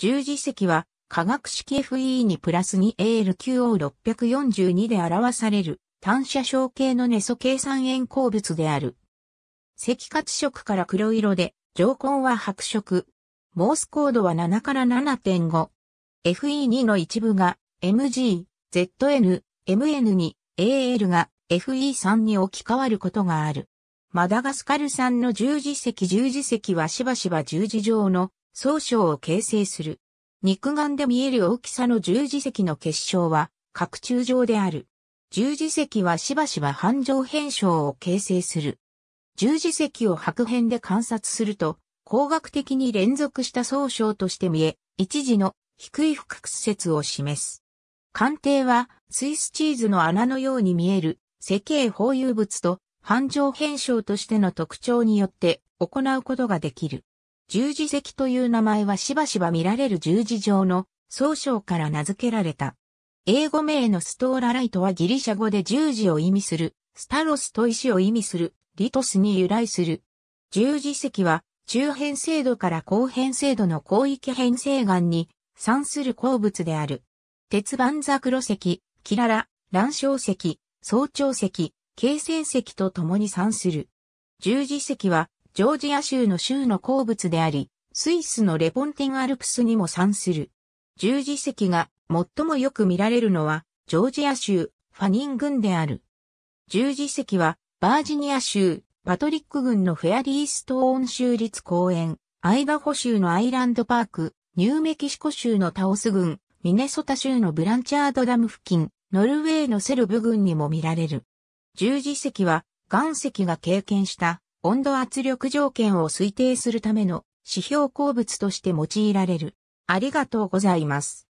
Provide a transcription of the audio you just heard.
十字石は化学式 FE にプラス 2ALQO642 で表される単射小系のネソ計算円鉱物である。赤活色から黒色で、上根は白色。モースコードは7から7.5。FE2 の一部が MG、ZN、MN2、AL が FE3 に置き換わることがある。マダガスカル産の十字石十字石はしばしば十字状の総称を形成する。肉眼で見える大きさの十字石の結晶は、角柱状である。十字石はしばしば半状変晶を形成する。十字石を白辺で観察すると、工学的に連続した総称として見え、一時の低い複屈説を示す。鑑定は、スイスチーズの穴のように見える、石英包有物と、半状変晶としての特徴によって行うことができる。十字石という名前はしばしば見られる十字状の総称から名付けられた。英語名のストーラライトはギリシャ語で十字を意味する、スタロスと石を意味する、リトスに由来する。十字石は中辺制度から後辺制度の広域変成岩に算する鉱物である。鉄板ザクロ石、キララ、卵小石、総長石、形成石と共に算する。十字石はジョージア州の州の鉱物であり、スイスのレポンティンアルプスにも産する。十字石が最もよく見られるのは、ジョージア州、ファニン郡である。十字石は、バージニア州、パトリック郡のフェアリーストーン州立公園、アイダホ州のアイランドパーク、ニューメキシコ州のタオス郡、ミネソタ州のブランチャードダム付近、ノルウェーのセルブ郡にも見られる。十字石は、岩石が経験した温度圧力条件を推定するための指標鉱物として用いられる。ありがとうございます。